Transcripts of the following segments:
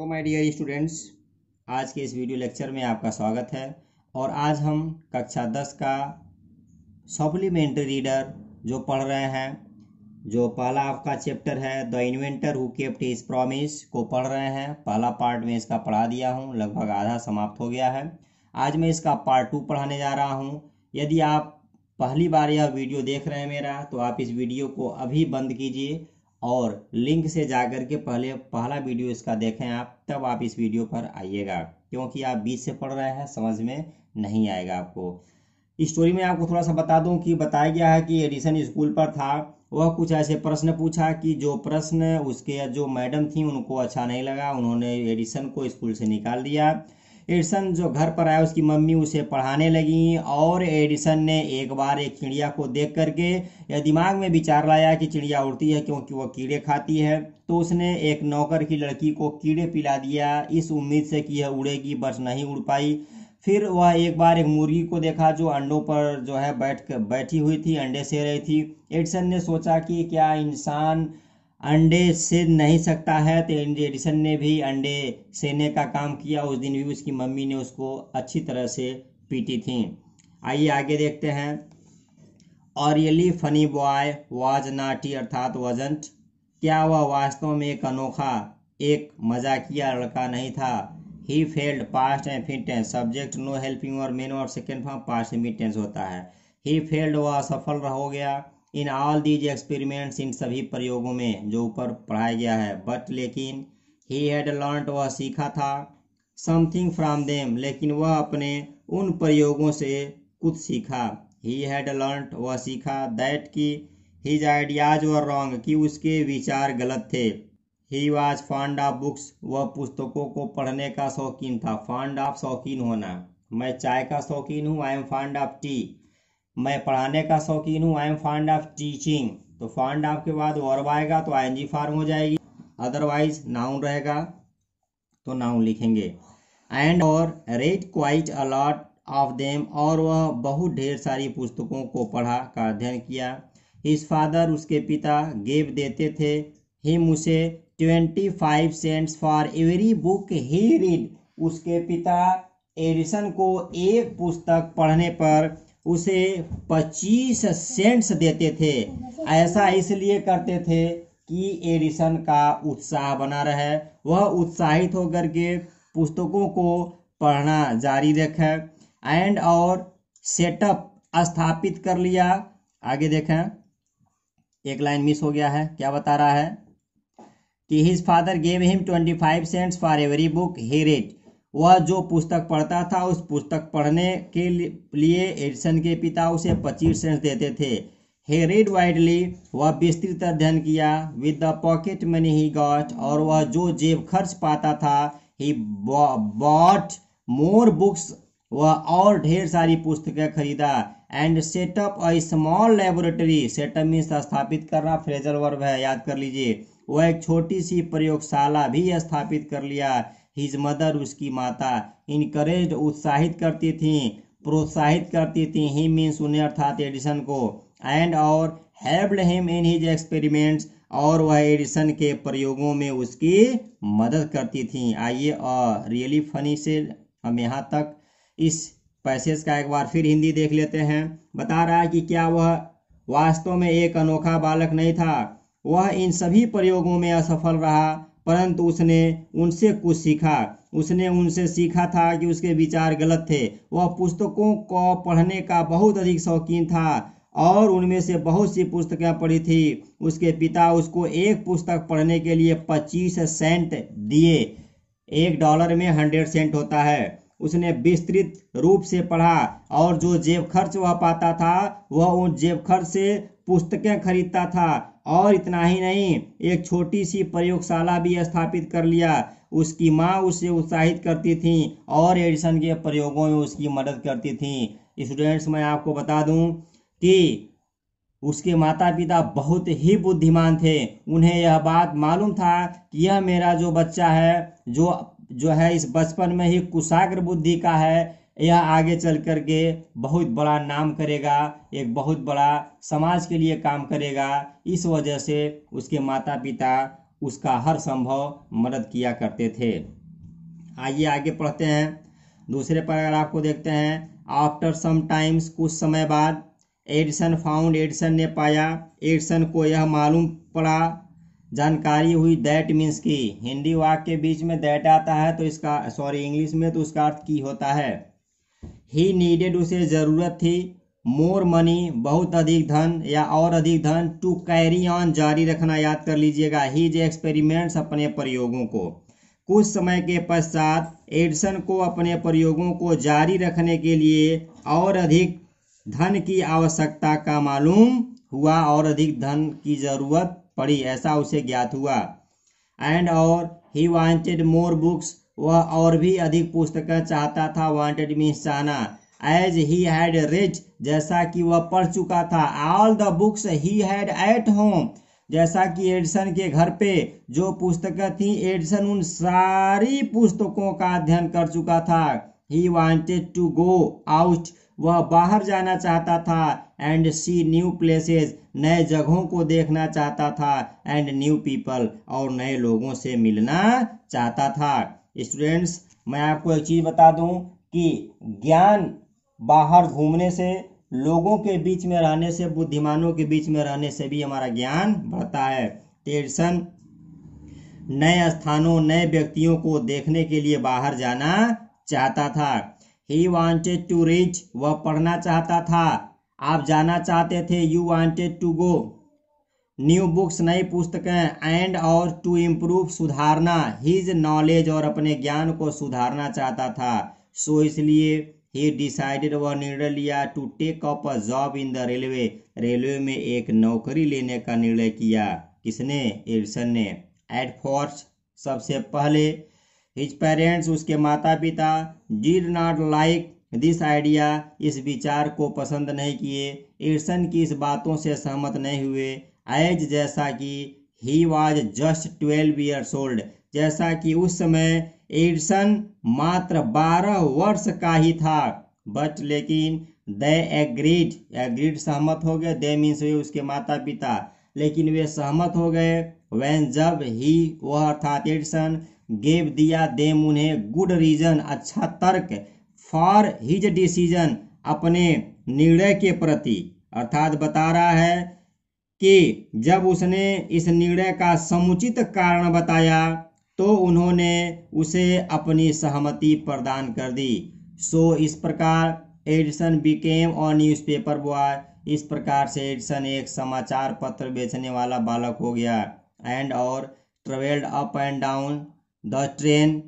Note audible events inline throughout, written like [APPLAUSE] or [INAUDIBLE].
तो my dear students आज के इस वीडियो लेक्चर में आपका स्वागत है और आज हम कक्षा दस का सप्लीमेंट्री रीडर जो पढ़ रहे हैं जो पहला आपका चैप्टर है the inventor who kept his promise को पढ़ रहे हैं पहला पार्ट में इसका पढ़ा दिया हूँ लगभग आधा समाप्त हो गया है आज मैं इसका पार्ट टू पढ़ाने जा रहा हूँ यदि आप पहली बार यह वीडियो देख रहे हैं मेरा तो आप इस वीडियो को अभी बंद कीजिए और लिंक से जाकर के पहले पहला वीडियो इसका देखें आप तब आप इस वीडियो पर आइएगा क्योंकि आप बीच से पढ़ रहे हैं समझ में नहीं आएगा आपको स्टोरी में आपको थोड़ा सा बता दूं कि बताया गया है कि एडिसन स्कूल पर था वह कुछ ऐसे प्रश्न पूछा कि जो प्रश्न उसके जो मैडम थी उनको अच्छा नहीं लगा उन्होंने एडिसन को स्कूल से निकाल दिया एडिसन जो घर पर आया उसकी मम्मी उसे पढ़ाने लगी और एडिसन ने एक बार एक चिड़िया को देख करके यह दिमाग में विचार लाया कि चिड़िया उड़ती है क्योंकि वह कीड़े खाती है तो उसने एक नौकर की लड़की को कीड़े पिला दिया इस उम्मीद से कि यह उड़ेगी बस नहीं उड़ पाई फिर वह एक बार एक मुर्गी को देखा जो अंडों पर जो है बैठ बैठी हुई थी अंडे से रही थी एडिसन ने सोचा कि क्या इंसान अंडे से नहीं सकता है तो एडिसन ने भी अंडे सेने का काम किया उस दिन भी उसकी मम्मी ने उसको अच्छी तरह से पीटी थी आइए आगे देखते हैं और really funny boy was naughty अर्थात वजंट क्या वह वास्तव में एक अनोखा एक मजाकिया लड़का नहीं था he failed past and fit tense subject no helping और मेन और second form past mit tense होता है ही फेल्ड वह असफल हो गया इन ऑल दीज एक्सपेरिमेंट्स इन सभी प्रयोगों में जो ऊपर पढ़ाया गया है बट लेकिन ही हैड लर्न वह सीखा था समथिंग फ्राम देम लेकिन वह अपने उन प्रयोगों से कुछ सीखा ही हैड लर्न वह सीखा दैट की हीज आइडियाज व रॉन्ग कि उसके विचार गलत थे he was fond of books वह पुस्तकों को पढ़ने का शौकीन था फॉन्ड ऑफ शौकीन होना मैं चाय का शौकीन हूँ I am fond of tea मैं पढ़ाने का शौकीन हूँ I am fond of teaching तो फॉन्ड ऑफ के बाद वर्ब आएगा तो आई फॉर्म हो जाएगी अदरवाइज नाउन रहेगा तो नाउन लिखेंगे एंड और read quite a lot of them और वह बहुत ढेर सारी पुस्तकों को पढ़ा का अध्ययन किया इस फादर उसके पिता गेब देते थे हिम उसे twenty five cents for every book he read उसके पिता एडिसन को एक पुस्तक पढ़ने पर उसे 25 सेंट्स देते थे ऐसा इसलिए करते थे कि एडिसन का उत्साह बना रहे वह उत्साहित होकर के पुस्तकों को पढ़ना जारी रखें एंड और सेटअप स्थापित कर लिया आगे देखें एक लाइन मिस हो गया है क्या बता रहा है कि his father gave him twenty five cents for every book he read वह जो पुस्तक पढ़ता था उस पुस्तक पढ़ने के लिए एडिसन के पिता उसे पच्चीस सेंट देते थे हे रीड वाइडली वह विस्तृत अध्ययन किया with the pocket money he got और वह जो जेब खर्च पाता था ही बॉट मोर बुक्स वह और ढेर सारी पुस्तकें खरीदा and set up a small laboratory set up means स्थापित करना फ्रेजर वर्ब है याद कर लीजिए वह एक छोटी सी प्रयोगशाला भी स्थापित कर लिया हिज मदर उसकी माता इनकरेज उत्साहित करती थी प्रोत्साहित करती थी ही मीन्स उन्हें अर्थात एडिसन को एंड और helped him in his experiments और वह एडिसन के प्रयोगों में उसकी मदद करती थी आइए रियली फनी से हम यहाँ तक इस पैसेज का एक बार फिर हिंदी देख लेते हैं बता रहा है कि क्या वह वास्तव में एक अनोखा बालक नहीं था वह इन सभी प्रयोगों में असफल रहा परंतु उसने उनसे कुछ सीखा उसने उनसे सीखा था कि उसके विचार गलत थे वह पुस्तकों को पढ़ने का बहुत अधिक शौकीन था और उनमें से बहुत सी पुस्तकें पढ़ी थी उसके पिता उसको एक पुस्तक पढ़ने के लिए पच्चीस सेंट दिए एक डॉलर में हंड्रेड सेंट होता है उसने विस्तृत रूप से पढ़ा और जो जेब खर्च वह पाता था वह उन जेब खर्च से पुस्तकें खरीदता था और इतना ही नहीं एक छोटी सी प्रयोगशाला भी स्थापित कर लिया उसकी माँ उसे उत्साहित करती थी और एडिसन के प्रयोगों में उसकी मदद करती थी स्टूडेंट्स मैं आपको बता दूं कि उसके माता पिता बहुत ही बुद्धिमान थे उन्हें यह बात मालूम था कि यह मेरा जो बच्चा है जो जो है इस बचपन में ही कुशाग्र बुद्धि का है यह आगे चल कर के बहुत बड़ा नाम करेगा एक बहुत बड़ा समाज के लिए काम करेगा इस वजह से उसके माता पिता उसका हर संभव मदद किया करते थे आइए आगे पढ़ते हैं दूसरे पैराग्राफ को देखते हैं आफ्टर सम टाइम्स कुछ समय बाद एडिसन फाउंड एडिसन ने पाया एडिसन को यह मालूम पड़ा जानकारी हुई दैट मीन्स की हिंदी वाक्य के बीच में दैट आता है तो इसका सॉरी इंग्लिश में तो उसका अर्थ की होता है ही नीडेड उसे ज़रूरत थी मोर मनी बहुत अधिक धन या और अधिक धन टू कैरी ऑन जारी रखना याद कर लीजिएगा जे एक्सपेरिमेंट्स अपने प्रयोगों को कुछ समय के पश्चात एडसन को अपने प्रयोगों को जारी रखने के लिए और अधिक धन की आवश्यकता का मालूम हुआ और अधिक धन की ज़रूरत पड़ी ऐसा उसे ज्ञात हुआ एंड और ही वांटेड मोर बुक्स वह और भी अधिक पुस्तकें चाहता था वांटेड मीन्स चाहना एज ही हैड रिच जैसा कि वह पढ़ चुका था all the books he had at home जैसा कि एडिसन के घर पे जो पुस्तकें थी एडिसन उन सारी पुस्तकों का अध्ययन कर चुका था he wanted to go out वह बाहर जाना चाहता था एंड सी न्यू प्लेसेस नए जगहों को देखना चाहता था एंड न्यू पीपल और नए लोगों से मिलना चाहता था स्टूडेंट्स मैं आपको एक चीज़ बता दूं कि ज्ञान बाहर घूमने से लोगों के बीच में रहने से बुद्धिमानों के बीच में रहने से भी हमारा ज्ञान बढ़ता है तेरसन नए स्थानों नए व्यक्तियों को देखने के लिए बाहर जाना चाहता था ही वॉन्टेड टू रीच वह पढ़ना चाहता था आप जाना चाहते थे you wanted to go new books नई पुस्तकें एंड और टू इम्प्रूव सुधारना हिज नॉलेज और अपने ज्ञान को सुधारना चाहता था सो so, इसलिए ही डिसाइडेड वह निर्णय लिया to take up a job in the railway railway में एक नौकरी लेने का निर्णय किया किसने एडिसन ने एट फोर्स सबसे पहले हिज पेरेंट्स उसके माता पिता did not like this idea इस विचार को पसंद नहीं किए एडसन की इस बातों से सहमत नहीं हुए एज जैसा कि he was just twelve years old जैसा कि उस समय एडसन मात्र बारह वर्ष का ही था बट लेकिन दे एग्रीड एग्रीड सहमत हो गए दे मीन्स वे उसके माता पिता लेकिन वे सहमत हो गए वैन जब ही वह अर्थात एडसन गेव दिया देम उन्हें गुड रीजन अच्छा तर्क फॉर हिज डिसीजन अपने निर्णय के प्रति अर्थात बता रहा है कि जब उसने इस निर्णय का समुचित कारण बताया तो उन्होंने उसे अपनी सहमति प्रदान कर दी सो इस प्रकार एडिसन बिकेम और न्यूज़पेपर बॉय इस प्रकार से एडिसन एक समाचार पत्र बेचने वाला बालक हो गया एंड और travelled up and down the train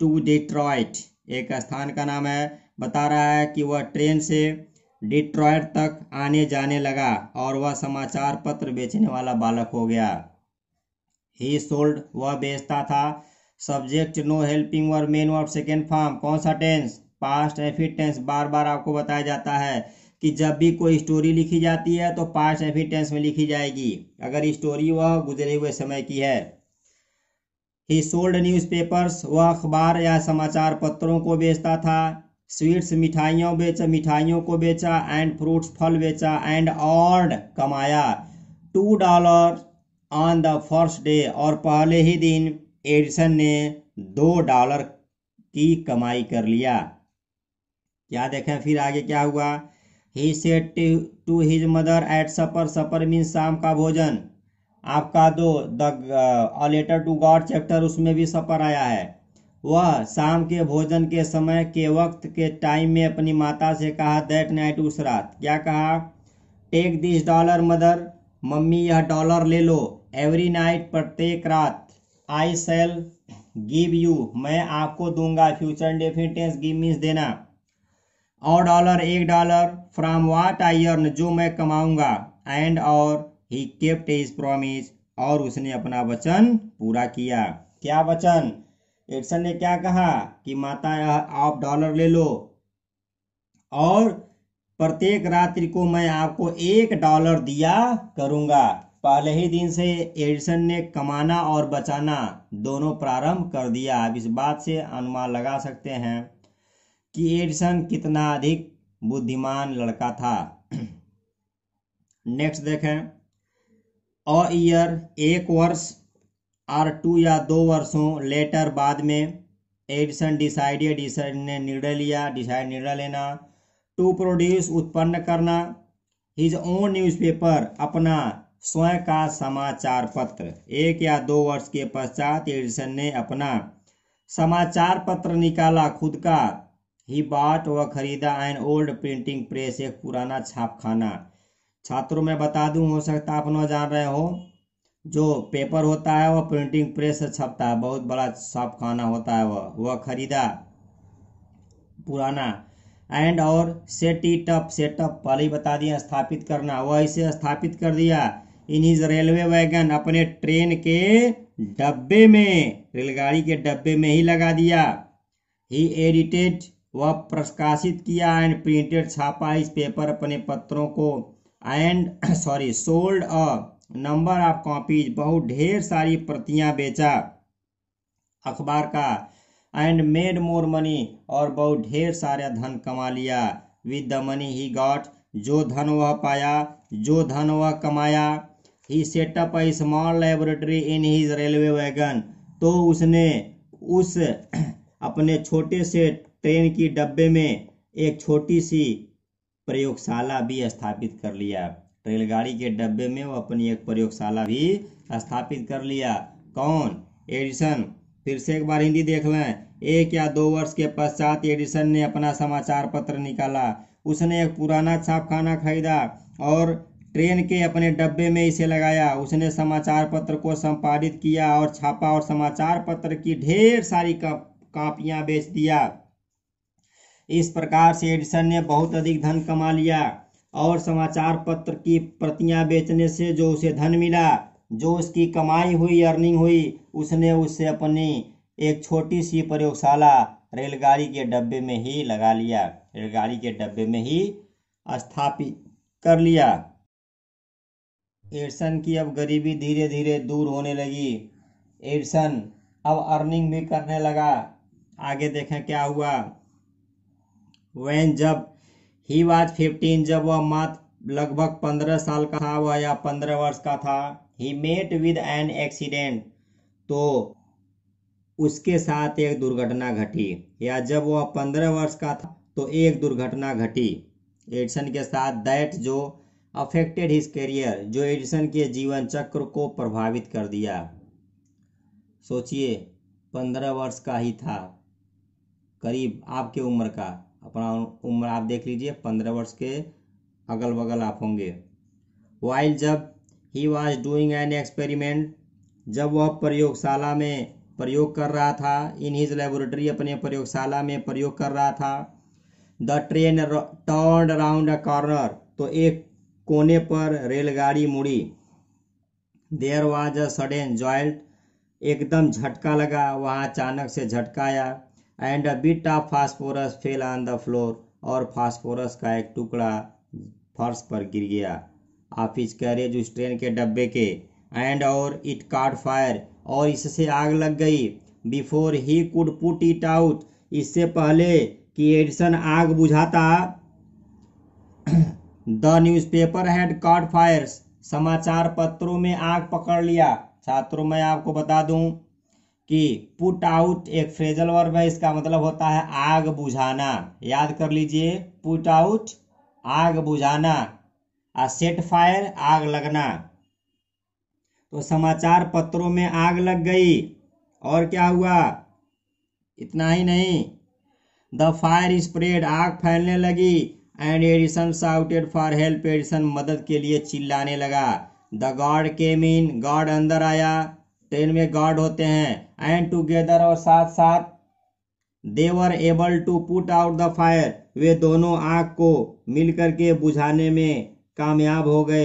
to Detroit एक स्थान का नाम है बता रहा है कि वह ट्रेन से डिट्रॉयट तक आने जाने लगा और वह समाचार पत्र बेचने वाला बालक हो गया ही सोल्ड वह बेचता था subject no helping verb main verb second form कौन सा टेंस पास्ट एफिड टेंस बार बार आपको बताया जाता है कि जब भी कोई स्टोरी लिखी जाती है तो पास्ट एफिड टेंस में लिखी जाएगी अगर स्टोरी वह गुजरे हुए समय की है ही सोल्ड न्यूज़पेपर्स वह अखबार या समाचार पत्रों को बेचता था स्वीट्स मिठाइयों बेचा मिठाइयों को बेचा एंड फ्रूट्स फल बेचा एंड ऑर्ड कमाया two dollar on the first day और पहले ही दिन एडिसन ने दो डॉलर की कमाई कर लिया क्या देखें फिर आगे क्या हुआ he said to his mother at supper supper mean शाम का भोजन आपका दो the letter to God chapter उसमें भी सपर आया है वह शाम के भोजन के समय के वक्त के टाइम में अपनी माता से कहा दैट नाइट उस रात क्या कहा take this dollar mother mummy यह डॉलर ले लो एवरी नाइट प्रत्येक रात आई सेल गिव यू मैं आपको दूंगा फ्यूचर डेफिनेटेंस गिव मीन्स देना और डॉलर एक dollar from what I earn जो मैं कमाऊंगा एंड और ही केप्ट इज प्रॉमिस और उसने अपना वचन पूरा किया क्या वचन एडसन ने क्या कहा कि माता आप डॉलर ले लो और प्रत्येक रात्रि को मैं आपको एक डॉलर दिया करूंगा पहले ही दिन से एडिसन ने कमाना और बचाना दोनों प्रारंभ कर दिया आप इस बात से अनुमान लगा सकते हैं कि एडिसन कितना अधिक बुद्धिमान लड़का था नेक्स्ट [CLEARS THROAT] देखें और ईयर एक वर्ष और टू या दो वर्षों लेटर बाद में एडिसन डिसाइड या डिसाइड ने निर्णय लिया डिसाइड निर्णय लेना टू प्रोड्यूस उत्पन्न करना हिज ओन न्यूज़पेपर अपना स्वयं का समाचार पत्र एक या दो वर्ष के पश्चात एडिसन ने अपना समाचार पत्र निकाला खुद का ही बाट व खरीदा एन ओल्ड प्रिंटिंग प्रेस एक पुराना छापखाना छात्रों में बता दूं हो सकता आप न जान रहे हो जो पेपर होता है वह प्रिंटिंग प्रेस से छपता है बहुत बड़ा छापखाना होता है वह वह खरीदा पुराना एंड और सेटीटअप सेटअप पहले ही बता दिया स्थापित करना वह इसे स्थापित कर दिया इन इज रेलवे वैगन अपने ट्रेन के डब्बे में रेलगाड़ी के डब्बे में ही लगा दिया ही एडिटेड वह प्रकाशित किया एंड प्रिंटेड छापा इस पेपर अपने पत्रों को and sorry sold a number of copies बहुत ढेर सारी प्रतियां बेचा अखबार का एंड मेड मोर मनी और बहुत ढेर सारा धन कमा लिया with the money he got जो धन वह पाया जो धन वह कमाया he set up a small laboratory in his railway wagon तो उसने उस [CLEARS THROAT] अपने छोटे से ट्रेन की डब्बे में एक छोटी सी प्रयोगशाला भी स्थापित कर लिया रेलगाड़ी के डब्बे में वो अपनी एक प्रयोगशाला भी स्थापित कर लिया कौन एडिसन फिर से एक बार हिंदी देख लें एक या दो वर्ष के पश्चात एडिसन ने अपना समाचार पत्र निकाला उसने एक पुराना छापखाना खरीदा और ट्रेन के अपने डब्बे में इसे लगाया उसने समाचार पत्र को संपादित किया और छापा और समाचार पत्र की ढेर सारी कापियां बेच दिया इस प्रकार से एडिसन ने बहुत अधिक धन कमा लिया और समाचार पत्र की प्रतियां बेचने से जो उसे धन मिला जो उसकी कमाई हुई अर्निंग हुई उसने उससे अपनी एक छोटी सी प्रयोगशाला रेलगाड़ी के डब्बे में ही लगा लिया रेलगाड़ी के डब्बे में ही स्थापित कर लिया एडसन की अब गरीबी धीरे धीरे दूर होने लगी एडसन अब अर्निंग भी करने लगा आगे देखें क्या हुआ वैन जब ही वाज फिफ्टीन जब वह मात्र लगभग पंद्रह साल का था वह या पंद्रह वर्ष का था he met with an accident तो उसके साथ एक दुर्घटना घटी या जब वह पंद्रह वर्ष का था तो एक दुर्घटना घटी एडिसन के साथ दैट जो अफेक्टेड हिज करियर जो एडिसन के जीवन चक्र को प्रभावित कर दिया सोचिए पंद्रह वर्ष का ही था करीब आपके उम्र का अपना उम्र आप देख लीजिए पंद्रह वर्ष के अगल बगल आप होंगे वाइल जब he was doing an experiment जब वह प्रयोगशाला में प्रयोग कर रहा था इन हीज लेबोरेटरी अपने प्रयोगशाला में प्रयोग कर रहा था the train turn around a corner तो एक कोने पर रेलगाड़ी मुड़ी there was a sudden jolt एकदम झटका लगा वहाँ अचानक से झटका आया and a bit of phosphorus fell on the floor और फास्फोरस का एक टुकड़ा फर्श पर गिर गया आप इस कैरेज उस ट्रेन के डब्बे के एंड और इट काट फायर और इससे आग लग गई before he could put it out इससे पहले कि एडिसन आग बुझाता the newspaper had caught fires समाचार पत्रों में आग पकड़ लिया छात्रों मैं आपको बता दूं कि पुट आउट एक फ्रेजल वर्ब है इसका मतलब होता है आग बुझाना याद कर लीजिए पुट आउट आग बुझाना आ सेट फायर आग लगना तो समाचार पत्रों में आग लग गई और क्या हुआ इतना ही नहीं द फायर स्प्रेड आग फैलने लगी and Edison shouted for help Edison मदद के लिए चिल्लाने लगा the guard came in guard अंदर आया ट्रेन तो में गार्ड होते हैं एंड टुगेदर और साथ साथ they were able to put out the fire वे दोनों आग को मिलकर के बुझाने में कामयाब हो गए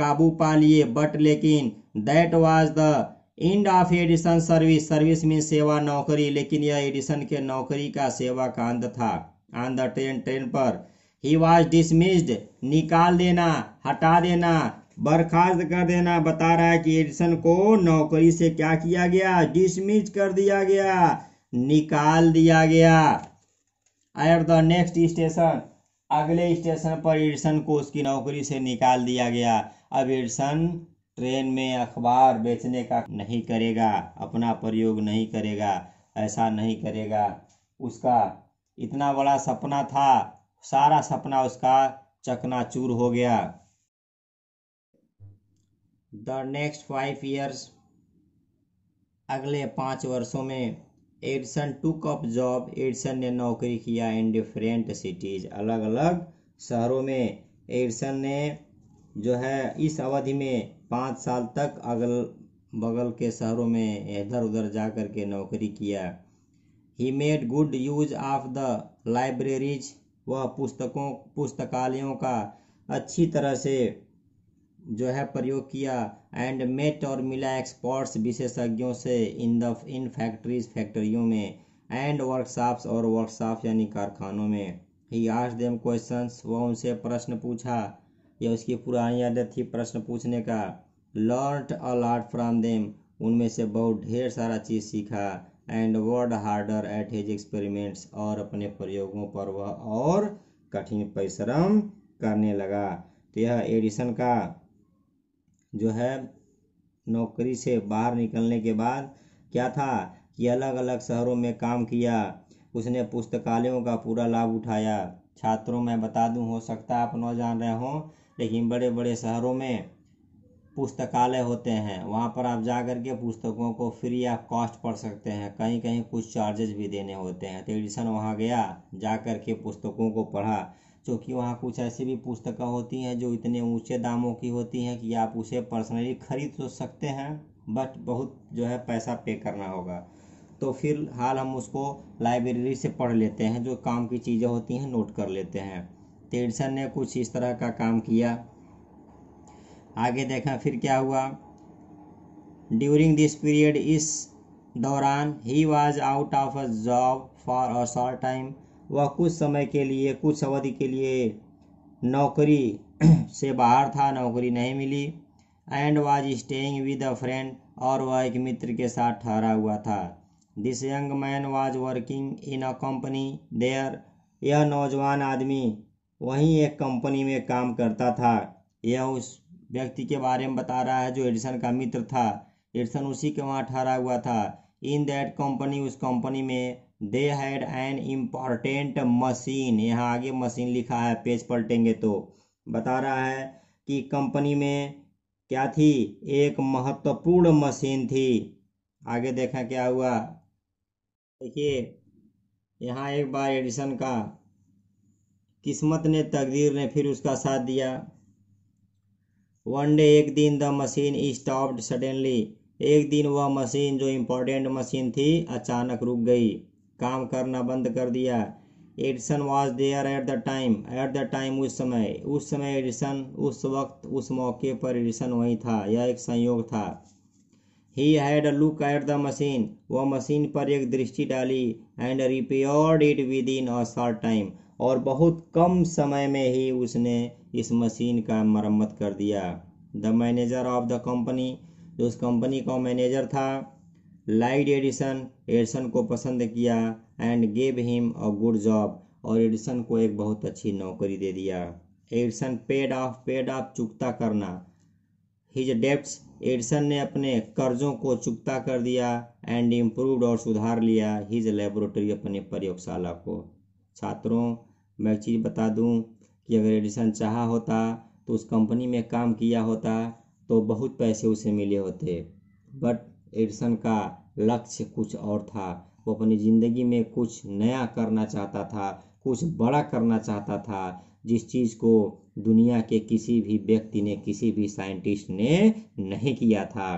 काबू पा लिए बट लेकिन that was the end of Edison service service में सेवा नौकरी लेकिन यह एडिसन के नौकरी का सेवा का अंत था ऑन द ट्रेन ट्रेन पर ही वॉज डिसमिस्ड निकाल देना हटा देना बर्खास्त कर देना बता रहा है कि एडिसन को नौकरी से क्या किया गया डिसमिस कर दिया गया निकाल दिया गया एट द नेक्स्ट स्टेशन अगले स्टेशन पर एडिसन को उसकी नौकरी से निकाल दिया गया अब एडिसन ट्रेन में अखबार बेचने का नहीं करेगा अपना प्रयोग नहीं करेगा ऐसा नहीं करेगा उसका इतना बड़ा सपना था सारा सपना उसका चकनाचूर हो गया द नेक्स्ट फाइव ईयर्स अगले पाँच वर्षों में Edison took up job Edison ने नौकरी किया इन डिफरेंट सिटीज़ अलग अलग शहरों में एडसन ने जो है इस अवधि में पाँच साल तक अगल बगल के शहरों में इधर उधर जा कर के नौकरी किया he made good use of the libraries वह पुस्तकों पुस्तकालयों का अच्छी तरह से जो है प्रयोग किया एंड मेट और मिला एक्सपर्ट्स विशेषज्ञों से इन द इन फैक्ट्रीज फैक्ट्रियों में एंड वर्कशॉप्स और वर्कशॉप यानी कारखानों में ही आज देम क्वेश्चन वह उनसे प्रश्न पूछा या उसकी पुरानी आदत थी प्रश्न पूछने का learn a lot from them उनमें से बहुत ढेर सारा चीज़ सीखा and worked harder at his experiments और अपने प्रयोगों पर वह और कठिन परिश्रम करने लगा तो यह एडिशन का जो है नौकरी से बाहर निकलने के बाद क्या था कि अलग अलग शहरों में काम किया उसने पुस्तकालयों का पूरा लाभ उठाया छात्रों में बता दूं हो सकता है आप न जान रहे हों लेकिन बड़े बड़े शहरों में पुस्तकालय होते हैं वहाँ पर आप जा कर के पुस्तकों को फ्री ऑफ कॉस्ट पढ़ सकते हैं कहीं कहीं कुछ चार्जेस भी देने होते हैं तो एडिसन वहाँ गया जा कर के पुस्तकों को पढ़ा जो कि वहाँ कुछ ऐसी भी पुस्तकें होती हैं जो इतने ऊंचे दामों की होती हैं कि आप उसे पर्सनली खरीद तो सकते हैं बट बहुत जो है पैसा पे करना होगा तो फिर हाल हम उसको लाइब्रेरी से पढ़ लेते हैं जो काम की चीज़ें होती हैं नोट कर लेते हैं तेडसन ने कुछ इस तरह का काम किया आगे देखा फिर क्या हुआ ड्यूरिंग दिस पीरियड इस दौरान he was out of a job for a short time वह कुछ समय के लिए कुछ अवधि के लिए नौकरी [CLEARS THROAT] से बाहर था नौकरी नहीं मिली and was staying with a friend और वह एक मित्र के साथ ठहरा हुआ था this young man was working in a company there यह नौजवान आदमी वहीं एक कंपनी में काम करता था यह उस व्यक्ति के बारे में बता रहा है जो एडिसन का मित्र था एडिसन उसी के वहाँ ठहरा हुआ था इन दैट कंपनी उस कंपनी में they had an important machine यहाँ आगे मशीन लिखा है पेज पलटेंगे तो बता रहा है कि कंपनी में क्या थी एक महत्वपूर्ण मशीन थी आगे देखा क्या हुआ देखिए यहाँ एक बार एडिशन का किस्मत ने तकदीर ने फिर उसका साथ दिया वन डे एक दिन द मशीन स्टॉप्ड सडनली एक दिन वह मशीन जो इम्पोर्टेंट मशीन थी अचानक रुक गई काम करना बंद कर दिया Edison was there at the time at the time उस समय उस समय एडिसन उस वक्त उस मौके पर एडिसन वहीं था यह एक संयोग था he had look at the machine वह मशीन पर एक दृष्टि डाली and repaired it within a short time और बहुत कम समय में ही उसने इस मशीन का मरम्मत कर दिया the manager of the company जो उस कंपनी का मैनेजर था लाइड एडिसन एडिसन को पसंद किया and gave him a good job और एडिसन को एक बहुत अच्छी नौकरी दे दिया Edison paid off paid off चुकता करना हिज डेप्स एडिसन ने अपने कर्जों को चुकता कर दिया एंड इम्प्रूवड और सुधार लिया हिज लेबोरेटरी अपने प्रयोगशाला को छात्रों मैं एक चीज़ बता दूं कि अगर एडिसन चाहा होता तो उस कंपनी में काम किया होता तो बहुत पैसे उसे मिले होते बट एडिसन का लक्ष्य कुछ और था वो अपनी ज़िंदगी में कुछ नया करना चाहता था कुछ बड़ा करना चाहता था जिस चीज़ को दुनिया के किसी भी व्यक्ति ने किसी भी साइंटिस्ट ने नहीं किया था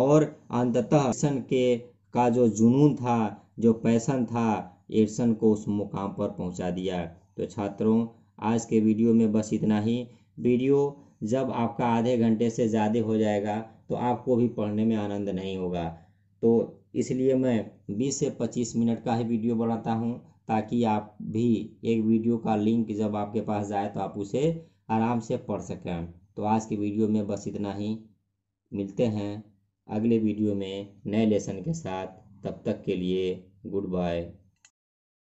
और अंततः एडिसन के का जो जुनून था जो पैसन था एडिसन को उस मुकाम पर पहुंचा दिया तो छात्रों आज के वीडियो में बस इतना ही वीडियो जब आपका आधे घंटे से ज़्यादा हो जाएगा तो आपको भी पढ़ने में आनंद नहीं होगा तो इसलिए मैं 20 से 25 मिनट का ही वीडियो बनाता हूँ ताकि आप भी एक वीडियो का लिंक जब आपके पास जाए तो आप उसे आराम से पढ़ सकें तो आज के वीडियो में बस इतना ही मिलते हैं अगले वीडियो में नए लेसन के साथ तब तक के लिए गुड बाय